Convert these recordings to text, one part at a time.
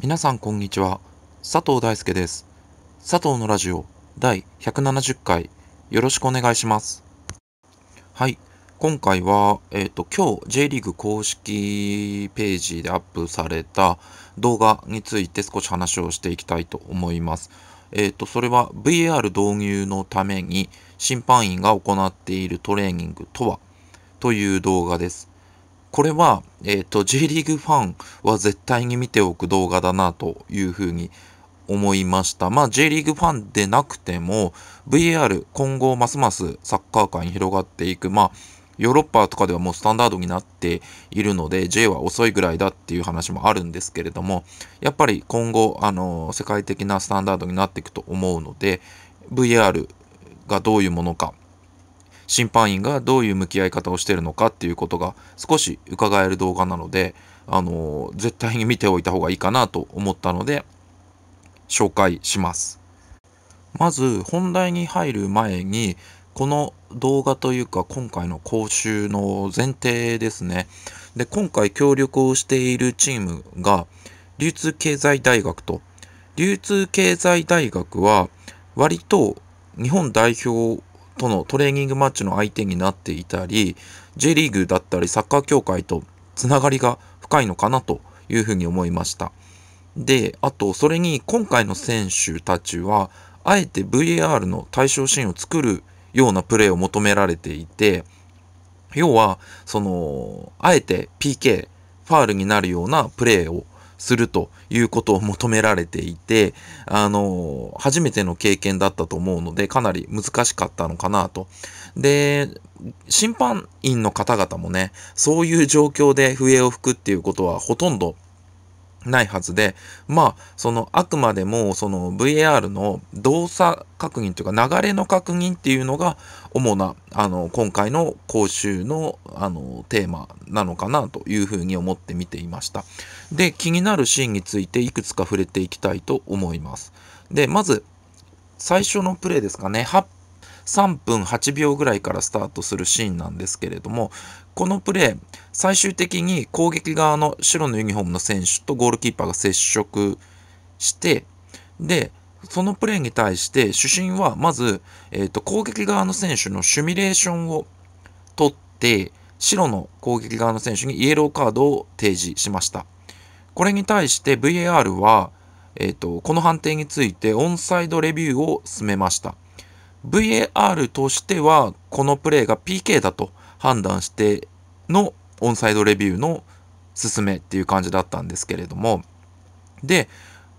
皆さんこんにちは。佐藤大輔です。佐藤のラジオ第170回よろしくお願いします。はい。今回は、えっ、ー、と、今日 J リーグ公式ページでアップされた動画について少し話をしていきたいと思います。えっ、ー、と、それは VAR 導入のために審判員が行っているトレーニングとはという動画です。これは、えっ、ー、と、J リーグファンは絶対に見ておく動画だなというふうに思いました。まあ、J リーグファンでなくても、VAR 今後ますますサッカー界に広がっていく、まあ、ヨーロッパとかではもうスタンダードになっているので、J は遅いぐらいだっていう話もあるんですけれども、やっぱり今後、あの、世界的なスタンダードになっていくと思うので、VAR がどういうものか、審判員がどういう向き合い方をしてるのかっていうことが少し伺える動画なので、あのー、絶対に見ておいた方がいいかなと思ったので、紹介します。まず本題に入る前に、この動画というか今回の講習の前提ですね。で、今回協力をしているチームが、流通経済大学と、流通経済大学は割と日本代表とのトレーニングマッチの相手になっていたり、J リーグだったりサッカー協会とつながりが深いのかなというふうに思いました。で、あと、それに今回の選手たちは、あえて VAR の対象シーンを作るようなプレーを求められていて、要は、その、あえて PK、ファールになるようなプレーをするということを求められていて、あの、初めての経験だったと思うので、かなり難しかったのかなと。で、審判員の方々もね、そういう状況で笛を吹くっていうことはほとんどないはずで、まあ、その、あくまでも、その VAR の動作確認というか、流れの確認っていうのが、主な、あの、今回の講習の、あの、テーマなのかなというふうに思って見ていました。で、気になるシーンについて、いくつか触れていきたいと思います。で、まず、最初のプレーですかね。ハッ3分8秒ぐらいからスタートするシーンなんですけれどもこのプレー最終的に攻撃側の白のユニフォームの選手とゴールキーパーが接触してでそのプレーに対して主審はまず、えーと、攻撃側の選手のシミュレーションを取って白の攻撃側の選手にイエローカードを提示しました。これに対して VAR は、えーとこの判定についてオンサイドレビューを進めました。VAR としては、このプレーが PK だと判断してのオンサイドレビューの進めっていう感じだったんですけれども、で、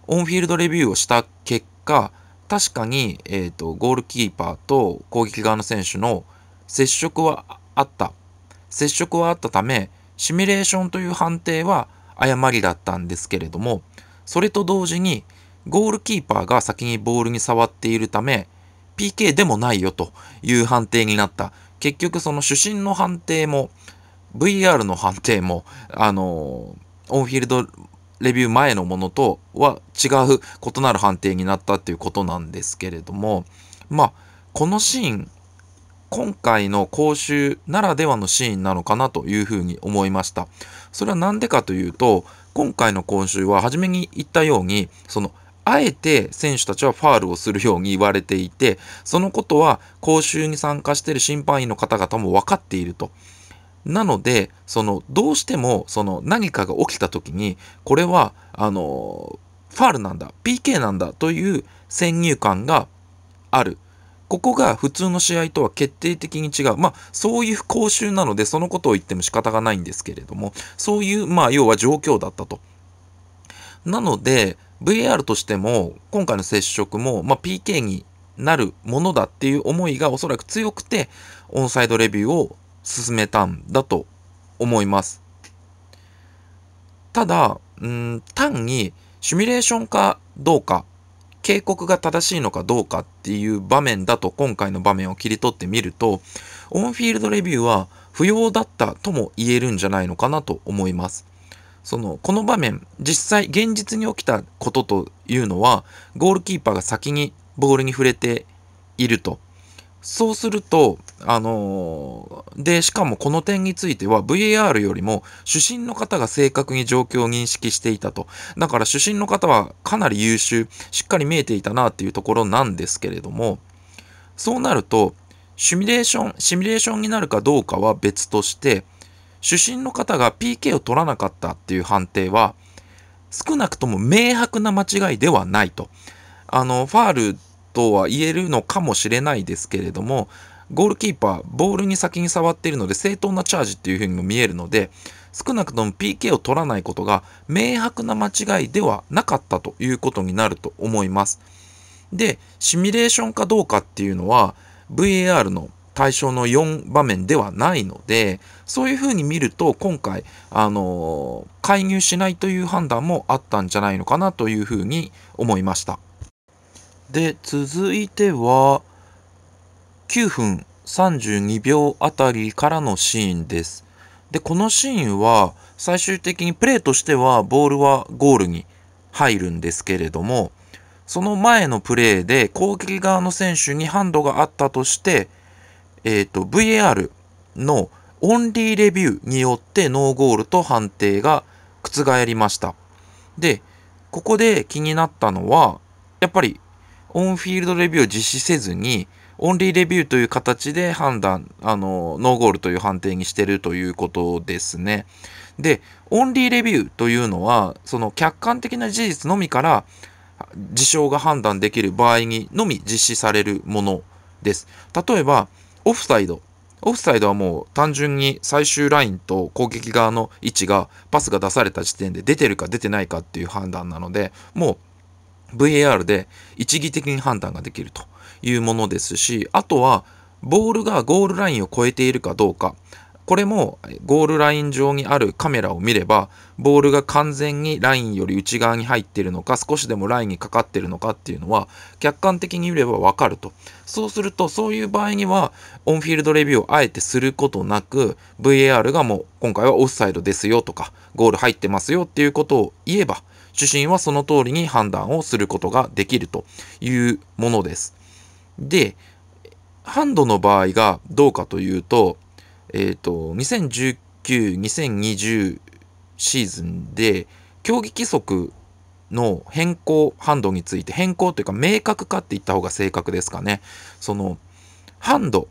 オンフィールドレビューをした結果、確かに、えーと、とゴールキーパーと攻撃側の選手の接触はあった。接触はあったため、シミュレーションという判定は誤りだったんですけれども、それと同時に、ゴールキーパーが先にボールに触っているため、PK でもないよという判定になった。結局その主審の判定も VR の判定も、あのー、オンフィールドレビュー前のものとは違う異なる判定になったっていうことなんですけれども、まあ、このシーン、今回の講習ならではのシーンなのかなというふうに思いました。それは何でかというと、今回の講習は初めに言ったように、そのあえて選手たちはファールをするように言われていて、そのことは講習に参加している審判員の方々も分かっていると。なので、その、どうしても、その、何かが起きた時に、これは、あの、ファールなんだ、PK なんだという先入観がある。ここが普通の試合とは決定的に違う。まあ、そういう講習なので、そのことを言っても仕方がないんですけれども、そういう、まあ、要は状況だったと。なので、VAR としても、今回の接触も、まあ、PK になるものだっていう思いがおそらく強くて、オンサイドレビューを進めたんだと思います。ただ、うん、単にシミュレーションかどうか、警告が正しいのかどうかっていう場面だと今回の場面を切り取ってみると、オンフィールドレビューは不要だったとも言えるんじゃないのかなと思います。そのこの場面実際現実に起きたことというのはゴールキーパーが先にボールに触れているとそうすると、あのー、で、しかもこの点については VAR よりも主審の方が正確に状況を認識していたと。だから主審の方はかなり優秀、しっかり見えていたなっていうところなんですけれども、そうなると、シミュレーション、シミュレーションになるかどうかは別として、主審の方が PK を取らなかったっていう判定は、少なくとも明白な間違いではないと。あの、ファールとは言えるのかもしれないですけれども、ゴールキーパー、ボールに先に触っているので正当なチャージっていうふうにも見えるので、少なくとも PK を取らないことが明白な間違いではなかったということになると思います。で、シミュレーションかどうかっていうのは、VAR の対象の4場面ではないので、そういうふうに見ると、今回、あの、介入しないという判断もあったんじゃないのかなというふうに思いました。で、続いては、9分32秒あたりからのシーンです。で、このシーンは、最終的にプレーとしては、ボールはゴールに入るんですけれども、その前のプレーで攻撃側の選手にハンドがあったとして、えっ、ー、と、VAR のオンリーレビューによってノーゴールと判定が覆りました。で、ここで気になったのは、やっぱりオンフィールドレビューを実施せずに、オンリーレビューという形で判断、あの、ノーゴールという判定にしてるということですね。で、オンリーレビューというのは、その客観的な事実のみから、事象が判断できる場合にのみ実施されるものです。例えば、オフサイド。オフサイドはもう単純に最終ラインと攻撃側の位置がパスが出された時点で出てるか出てないかっていう判断なので、もう VAR で一義的に判断ができるというものですし、あとはボールがゴールラインを越えているかどうか、これもゴールライン上にあるカメラを見れば、ボールが完全にラインより内側に入っているのか、少しでもラインにかかっているのかっていうのは、客観的に見ればわかると。そうすると、そういう場合には、オンフィールドレビューをあえてすることなく、VAR がもう今回はオフサイドですよとか、ゴール入ってますよっていうことを言えば、主審はその通りに判断をすることができるというものです。で、ハンドの場合がどうかというと、えっ、ー、と、2019、2020シーズンで、競技規則の変更ハンドについて、変更というか明確化って言った方が正確ですかね。その、ハンド、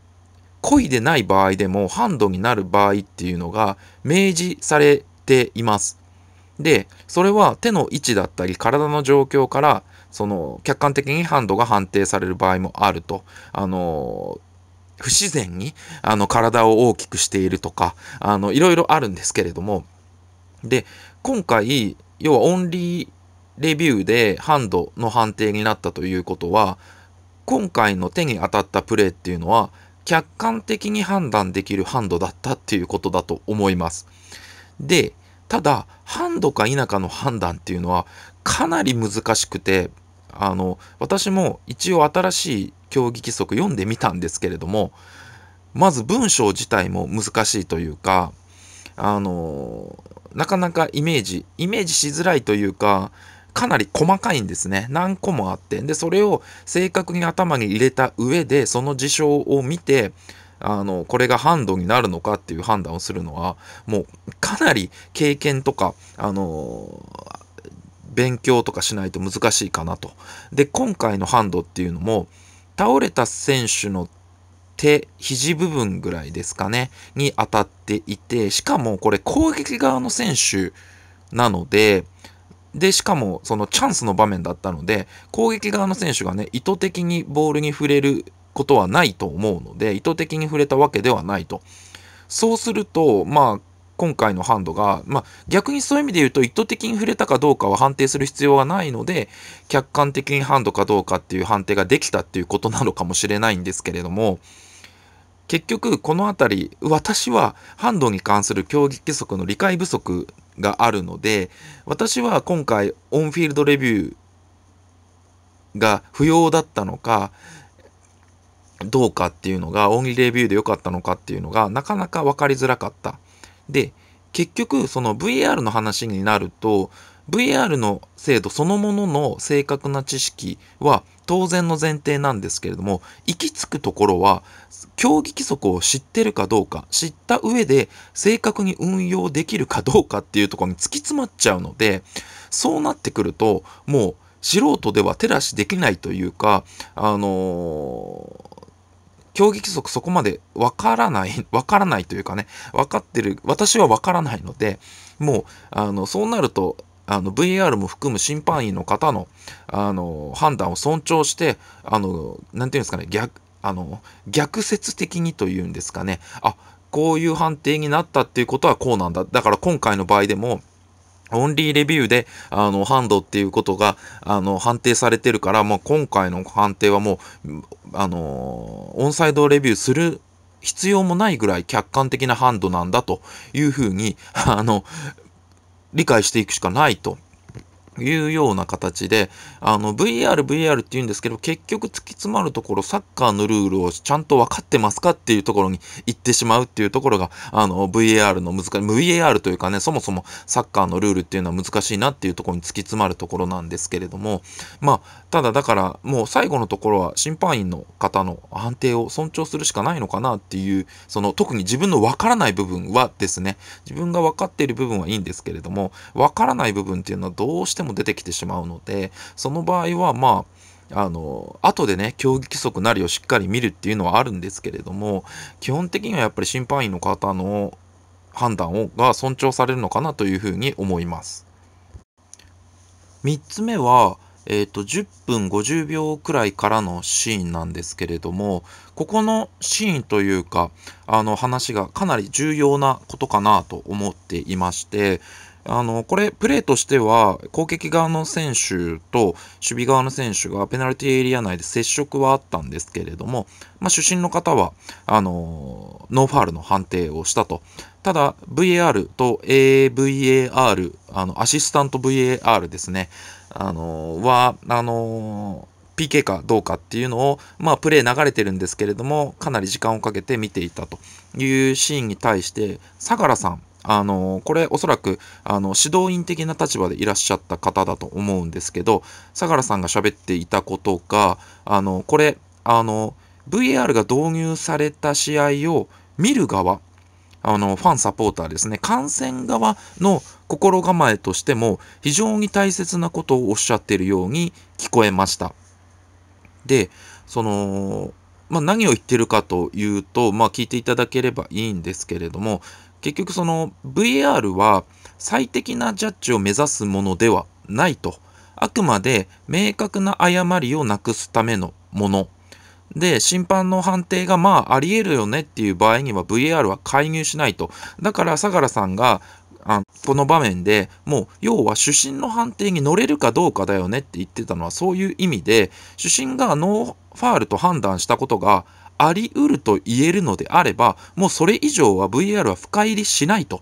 故意でない場合でもハンドになる場合っていうのが明示されています。で、それは手の位置だったり体の状況から、その客観的にハンドが判定される場合もあると。あのー不自然にあの体を大きくしているとか、あの、いろいろあるんですけれども、で、今回、要はオンリーレビューでハンドの判定になったということは、今回の手に当たったプレーっていうのは、客観的に判断できるハンドだったっていうことだと思います。で、ただ、ハンドか否かの判断っていうのはかなり難しくて、あの、私も一応新しい競技規則読んでみたんですけれども、まず文章自体も難しいというか、あの、なかなかイメージ、イメージしづらいというか、かなり細かいんですね。何個もあって。で、それを正確に頭に入れた上で、その事象を見て、あの、これがハンドになるのかっていう判断をするのは、もうかなり経験とか、あの、勉強とかしないと難しいかなと。で、今回のハンドっていうのも、倒れた選手の手、肘部分ぐらいですかね、に当たっていて、しかもこれ攻撃側の選手なので、で、しかもそのチャンスの場面だったので、攻撃側の選手がね、意図的にボールに触れることはないと思うので、意図的に触れたわけではないと。そうすると、まあ、今回のハンドが、まあ、逆にそういう意味で言うと意図的に触れたかどうかは判定する必要はないので、客観的にハンドかどうかっていう判定ができたっていうことなのかもしれないんですけれども、結局この辺り私はハンドに関する競技規則の理解不足があるので私は今回オンフィールドレビューが不要だったのかどうかっていうのがオンリーレビューで良かったのかっていうのがなかなか分かりづらかった。で、結局、その v r の話になると、v r の制度そのものの正確な知識は当然の前提なんですけれども、行き着くところは、競技規則を知ってるかどうか、知った上で正確に運用できるかどうかっていうところに突き詰まっちゃうので、そうなってくると、もう素人では手出しできないというか、あのー競技規則そこまでわからない、わからないというかね、分かってる、私はわからないので、もう、あの、そうなると、あの、v r も含む審判員の方の、あの、判断を尊重して、あの、なんていうんですかね、逆、あの、逆説的にというんですかね、あ、こういう判定になったっていうことはこうなんだ。だから今回の場合でも、オンリーレビューで、あの、ハンドっていうことが、あの、判定されてるから、まあ、今回の判定はもう、あの、オンサイドレビューする必要もないぐらい客観的なハンドなんだというふうに、あの、理解していくしかないというような形で、あの、v r v r って言うんですけど、結局突き詰まるところ、サッカーのルールをちゃんと分かってますかっていうところに行ってしまうっていうところが、あの、VAR の難しい、VAR というかね、そもそもサッカーのルールっていうのは難しいなっていうところに突き詰まるところなんですけれども、まあ、ただだからもう最後のところは審判員の方の判定を尊重するしかないのかなっていう、その、特に自分の分からない部分はですね、自分が分かっている部分はいいんですけれども、分からない部分っていうのはどうしてもても出てきてしまうのでその場合はまああの後でね競技規則なりをしっかり見るっていうのはあるんですけれども基本的にはやっぱり審判員の方の判断をが尊重されるのかなというふうに思います。3つ目は、えーと10分50秒くらいからのシーンなんですけれどもここのシーンというかあの話がかなり重要なことかなと思っていまして、あの、これ、プレーとしては、攻撃側の選手と守備側の選手がペナルティエリア内で接触はあったんですけれども、まあ、主審の方は、あの、ノーファールの判定をしたと。ただ、VAR と AVAR、あの、アシスタント VAR ですね、あの、は、あの、PK かどうかっていうのを、まあ、プレー流れてるんですけれども、かなり時間をかけて見ていたというシーンに対して、相良さん、あのこれおそらくあの指導員的な立場でいらっしゃった方だと思うんですけど相良さんが喋っていたことがあのこれあの VAR が導入された試合を見る側あのファンサポーターですね観戦側の心構えとしても非常に大切なことをおっしゃっているように聞こえました。でそのまあ、何を言ってるかというと、まあ、聞いていただければいいんですけれども結局その VAR は最適なジャッジを目指すものではないと。あくまで明確な誤りをなくすためのもの。で、審判の判定がまああり得るよねっていう場合には VAR は介入しないと。だから相良さんがあこの場面でもう要は主審の判定に乗れるかどうかだよねって言ってたのはそういう意味で主審がノーファールと判断したことがあり得ると言えるのであれば、もうそれ以上は VR は深入りしないと。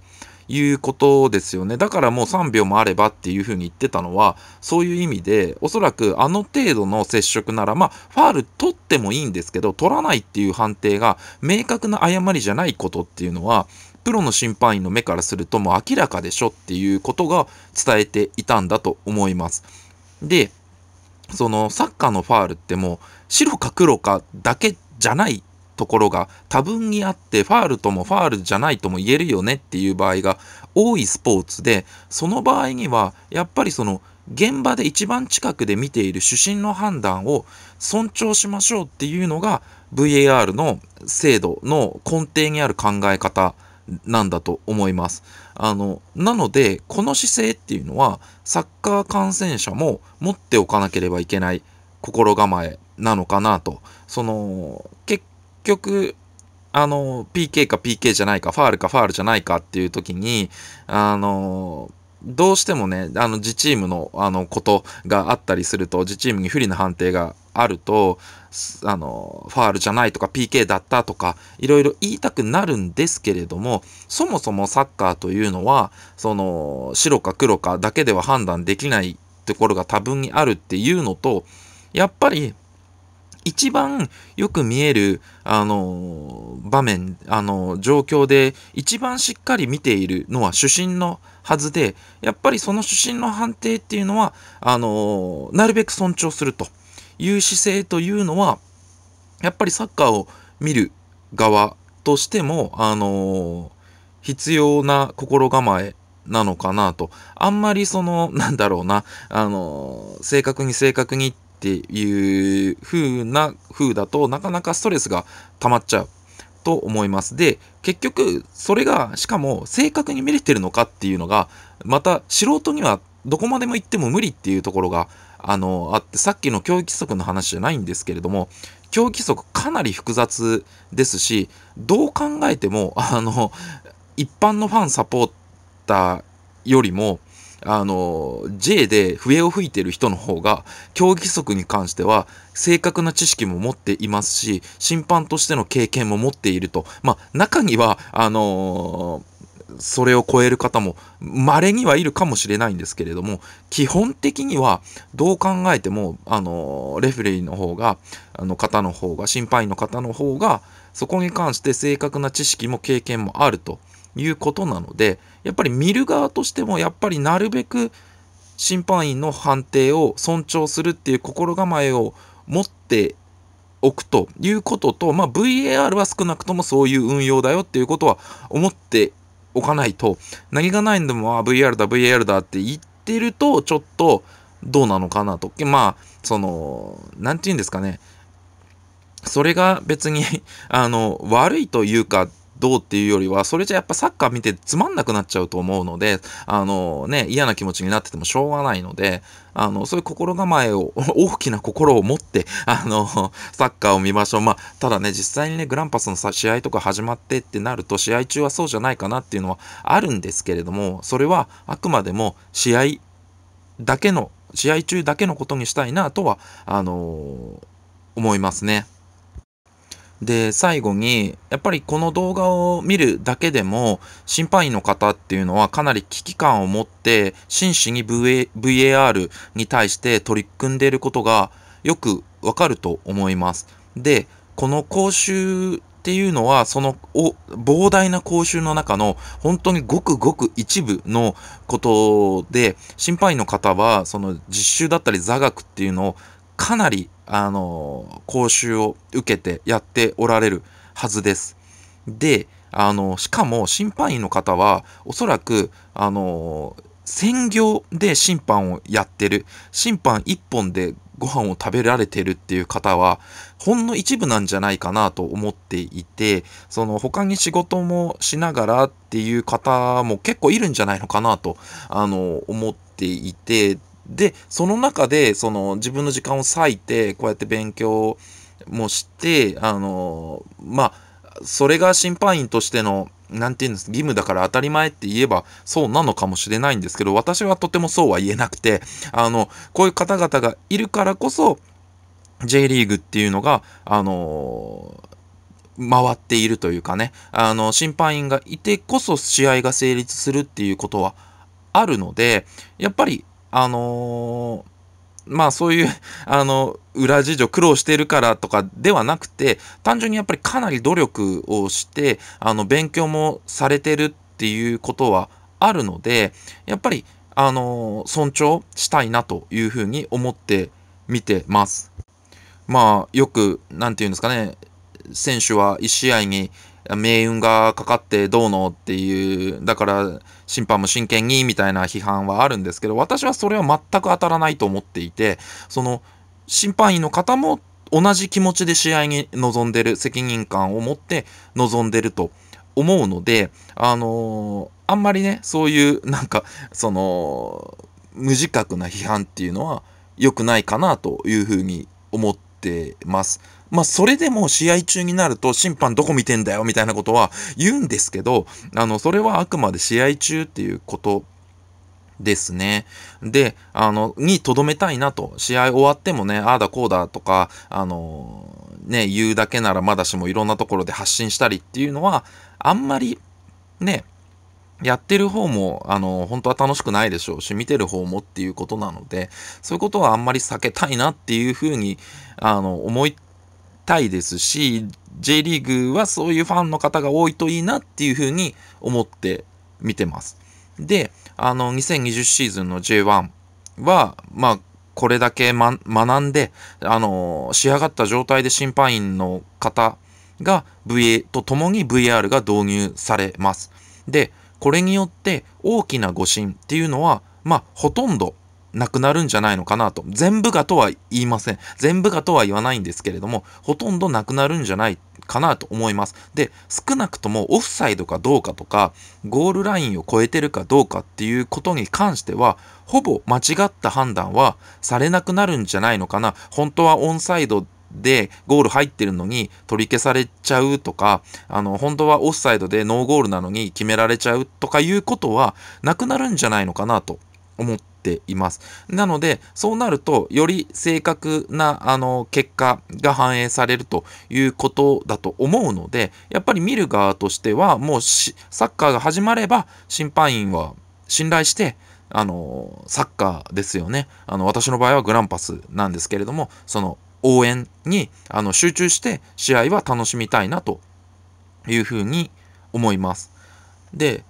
いうことですよね。だからもう3秒もあればっていうふうに言ってたのは、そういう意味で、おそらくあの程度の接触なら、まあ、ファール取ってもいいんですけど、取らないっていう判定が明確な誤りじゃないことっていうのは、プロの審判員の目からするともう明らかでしょっていうことが伝えていたんだと思います。で、そのサッカーのファールってもう白か黒かだけじゃないところが多分にあってファールともファールじゃないとも言えるよねっていう場合が多いスポーツでその場合にはやっぱりその現場で一番近くで見ている主審の判断を尊重しましょうっていうのが VAR の制度の根底にある考え方なんだと思います。あのなのでこの姿勢っていうのはサッカー観戦者も持っておかなければいけない心構えなのかなとその、結局、あの、PK か PK じゃないか、ファールかファールじゃないかっていう時に、あの、どうしてもね、あの、自チームの、あの、ことがあったりすると、自チームに不利な判定があると、あの、ファールじゃないとか、PK だったとか、いろいろ言いたくなるんですけれども、そもそもサッカーというのは、その、白か黒かだけでは判断できないところが多分にあるっていうのと、やっぱり、一番よく見える、あの、場面、あの、状況で、一番しっかり見ているのは主審のはずで、やっぱりその主審の判定っていうのは、あの、なるべく尊重するという姿勢というのは、やっぱりサッカーを見る側としても、あの、必要な心構えなのかなと。あんまりその、なんだろうな、あの、正確に正確にっっていう風な風だとなかなかストレスが溜まっちゃうと思います。で、結局それがしかも正確に見れてるのかっていうのがまた素人にはどこまでも行っても無理っていうところがあのあってさっきの教育規則の話じゃないんですけれども競技規則かなり複雑ですしどう考えてもあの一般のファンサポーターよりもあの、J で笛を吹いてる人の方が、競技規則に関しては、正確な知識も持っていますし、審判としての経験も持っていると。まあ、中には、あのー、それを超える方も稀にはいるかもしれないんですけれども基本的にはどう考えてもあのレフェリーの方があの方の方が審判員の方の方がそこに関して正確な知識も経験もあるということなのでやっぱり見る側としてもやっぱりなるべく審判員の判定を尊重するっていう心構えを持っておくということと、まあ、VAR は少なくともそういう運用だよっていうことは思っておかないと何がないんでもあ VR だ VAR だって言ってるとちょっとどうなのかなとまあその何て言うんですかねそれが別にあの悪いというかどうっていうよりは、それじゃやっぱサッカー見てつまんなくなっちゃうと思うので、あのね、嫌な気持ちになっててもしょうがないので、あの、そういう心構えを、大きな心を持って、あの、サッカーを見ましょう。まあ、ただね、実際にね、グランパスの試合とか始まってってなると、試合中はそうじゃないかなっていうのはあるんですけれども、それはあくまでも試合だけの、試合中だけのことにしたいなとは、あの思いますね。で、最後に、やっぱりこの動画を見るだけでも、審判員の方っていうのはかなり危機感を持って、真摯に VAR に対して取り組んでいることがよくわかると思います。で、この講習っていうのは、その膨大な講習の中の本当にごくごく一部のことで、審判員の方は、その実習だったり座学っていうのをかなりあの、講習を受けてやっておられるはずです。で、あの、しかも審判員の方は、おそらく、あの、専業で審判をやってる、審判一本でご飯を食べられてるっていう方は、ほんの一部なんじゃないかなと思っていて、その他に仕事もしながらっていう方も結構いるんじゃないのかなと、あの、思っていて、で、その中で、その自分の時間を割いて、こうやって勉強もして、あの、まあ、それが審判員としての、何て言うんです義務だから当たり前って言えばそうなのかもしれないんですけど、私はとてもそうは言えなくて、あの、こういう方々がいるからこそ、J リーグっていうのが、あの回っているというかね、あの、審判員がいてこそ試合が成立するっていうことはあるので、やっぱりあのー、まあそういう あの、裏事情苦労してるからとかではなくて、単純にやっぱりかなり努力をして、あの、勉強もされてるっていうことはあるので、やっぱり、あのー、尊重したいなというふうに思って見てます。まあ、よく、なんていうんですかね、選手は1試合に命運がかかってどうのっていう、だから審判も真剣にみたいな批判はあるんですけど、私はそれは全く当たらないと思っていて、その審判員の方も同じ気持ちで試合に臨んでる、責任感を持って臨んでると思うので、あのー、あんまりね、そういうなんか、その、無自覚な批判っていうのは良くないかなというふうに思ってます。まあ、それでも試合中になると審判どこ見てんだよみたいなことは言うんですけど、あの、それはあくまで試合中っていうことですね。で、あの、にとどめたいなと。試合終わってもね、ああだこうだとか、あの、ね、言うだけならまだしもいろんなところで発信したりっていうのは、あんまり、ね、やってる方も、あの、本当は楽しくないでしょうし、見てる方もっていうことなので、そういうことはあんまり避けたいなっていうふうに、あの、思いたいですし、J リーグはそういうファンの方が多いといいなっていうふうに思って見てます。で、あの、2020シーズンの J1 は、まあ、これだけ、ま、学んで、あの、仕上がった状態で審判員の方が VA とともに VR が導入されます。で、これによって大きな誤審っていうのは、まあ、ほとんどなくなるんじゃないのかなと。全部がとは言いません。全部がとは言わないんですけれども、ほとんどなくなるんじゃないかなと思います。で、少なくともオフサイドかどうかとか、ゴールラインを超えてるかどうかっていうことに関しては、ほぼ間違った判断はされなくなるんじゃないのかな。本当はオンサイドでゴール入ってるのに取り消されちゃうとか、あの、本当はオフサイドでノーゴールなのに決められちゃうとかいうことはなくなるんじゃないのかなと思ってています。なので、そうなると、より正確な、あの、結果が反映されるということだと思うので、やっぱり見る側としては、もうサッカーが始まれば、審判員は信頼して、あの、サッカーですよね。あの、私の場合はグランパスなんですけれども、その、応援にあの集中して試合は楽しみたいなというふうに思います。で、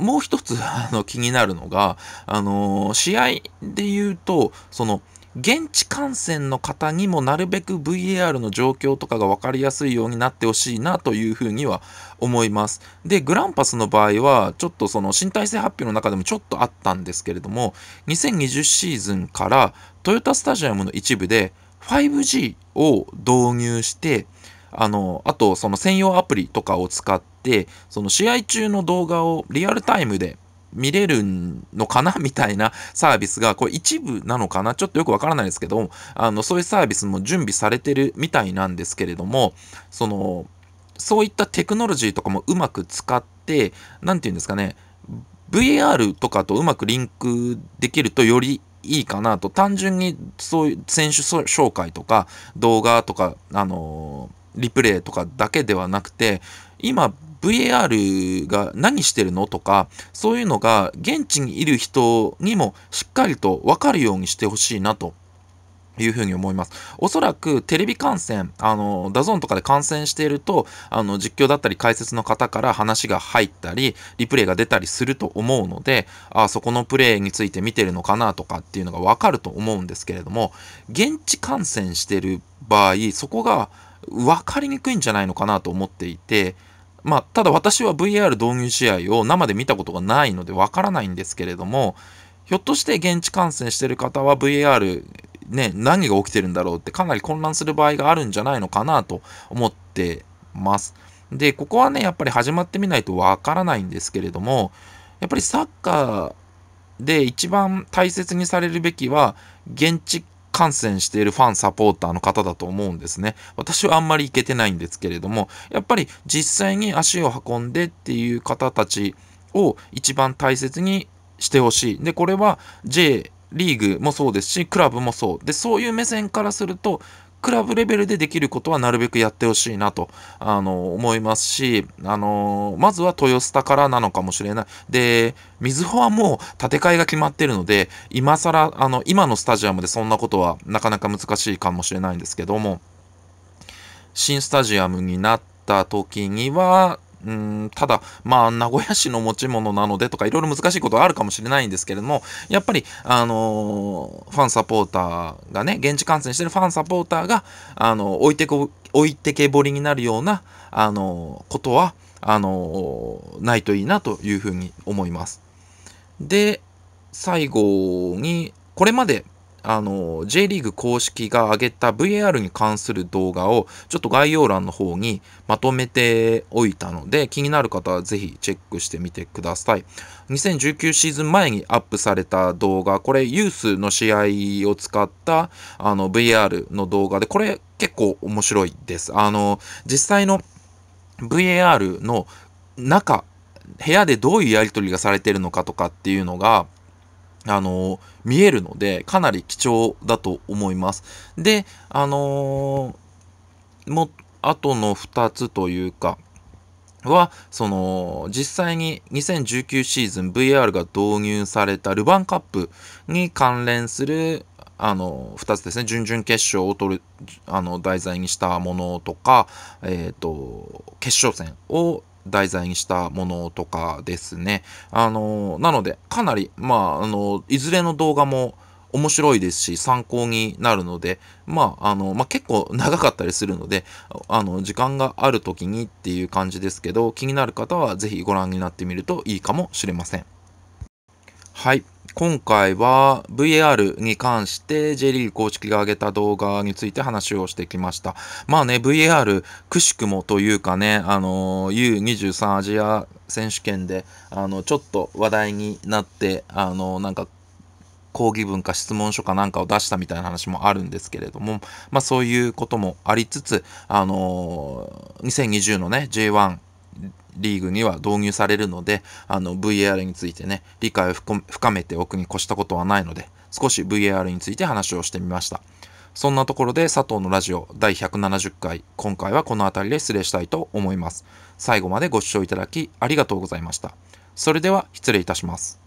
もう一つ、あの、気になるのが、あのー、試合で言うと、その、現地観戦の方にもなるべく VAR の状況とかが分かりやすいようになってほしいなというふうには思います。で、グランパスの場合は、ちょっとその新体制発表の中でもちょっとあったんですけれども、2020シーズンからトヨタスタジアムの一部で 5G を導入して、あの、あと、その専用アプリとかを使って、その試合中の動画をリアルタイムで見れるのかなみたいな サービスが、これ一部なのかなちょっとよくわからないですけど、あの、そういうサービスも準備されてるみたいなんですけれども、その、そういったテクノロジーとかもうまく使って、何て言うんですかね、v r とかとうまくリンクできるとよりいいかなと、単純にそういう選手紹介とか動画とか、あのーリプレイとかだけではなくて、今 VAR が何してるのとか、そういうのが現地にいる人にもしっかりとわかるようにしてほしいなというふに思います。おそらくテレビ観戦、あの、ダゾーンとかで観戦していると、あの、実況だったり解説の方から話が入ったり、リプレイが出たりすると思うので、あ、そこのプレーについて見てるのかなとかっていうのが分かると思うんですけれども、現地観戦してる場合、そこが、分かりにくいんじゃないのかなと思っていて、まあ、ただ私は VR 導入試合を生で見たことがないので分からないんですけれども、ひょっとして現地観戦してる方は VR ね、何が起きてるんだろうってかなり混乱する場合があるんじゃないのかなと思ってます。で、ここはね、やっぱり始まってみないとわからないんですけれども、やっぱりサッカーで一番大切にされるべきは、現地観戦しているファンサポーターの方だと思うんですね。私はあんまり行けてないんですけれども、やっぱり実際に足を運んでっていう方たちを一番大切にしてほしい。で、これは J リーグもそうですし、クラブもそう。で、そういう目線からすると、クラブレベルでできることはなるべくやってほしいなと、あの、思いますし、あの、まずは豊スタからなのかもしれない。で、水穂はもう建て替えが決まってるので、今更、あの、今のスタジアムでそんなことはなかなか難しいかもしれないんですけども、新スタジアムになった時には、うん、ただ、まあ、名古屋市の持ち物なのでとか、いろいろ難しいことはあるかもしれないんですけれども、やっぱり、あのー、ファンサポーターがね、現地観戦してるファンサポーターが、あのー、置いてこ、置いてけぼりになるような、あのー、ことは、あのないといいなというふうに思います。で、最後に、これまであの J リーグ公式が上げた VAR に関する動画をちょっと概要欄の方にまとめておいたので気になる方はぜひチェックしてみてください2019シーズン前にアップされた動画これユースの試合を使ったあの VAR の動画でこれ結構面白いですあの実際の VAR の中部屋でどういうやり取りがされてるのかとかっていうのがあの見えるのでかなり貴重だと思います。であのー、もあとの2つというかはその実際に2019シーズン VR が導入されたルヴァンカップに関連するあの2つですね準々決勝を取るあの題材にしたものとか、えーと決勝戦を題材にしたものとかですね。あのなので、かなり、まあ、あのいずれの動画も、面白いですし、参考になるので、まあ、あの、まあ、結構長かったりするので、あの、時間がある時にっていう感じですけど、気になる方はぜひご覧になってみるといいかもしれません。はい。今回は VAR に関して J リーグ公式が上げた動画について話をしてきました。まあね、VAR くしくもというかね、あの、U23 アジア選手権で、あの、ちょっと話題になって、あの、なんか、抗議文か質問書かなんかを出したみたいな話もあるんですけれども、まあそういうこともありつつ、あの、2020のね、J1 リーグには導入されるので、あの VAR についてね、理解を深めておくに越したことはないので、少し VAR について話をしてみました。そんなところで佐藤のラジオ第170回、今回はこの辺りで失礼したいと思います。最後までご視聴いただきありがとうございました。それでは失礼いたします。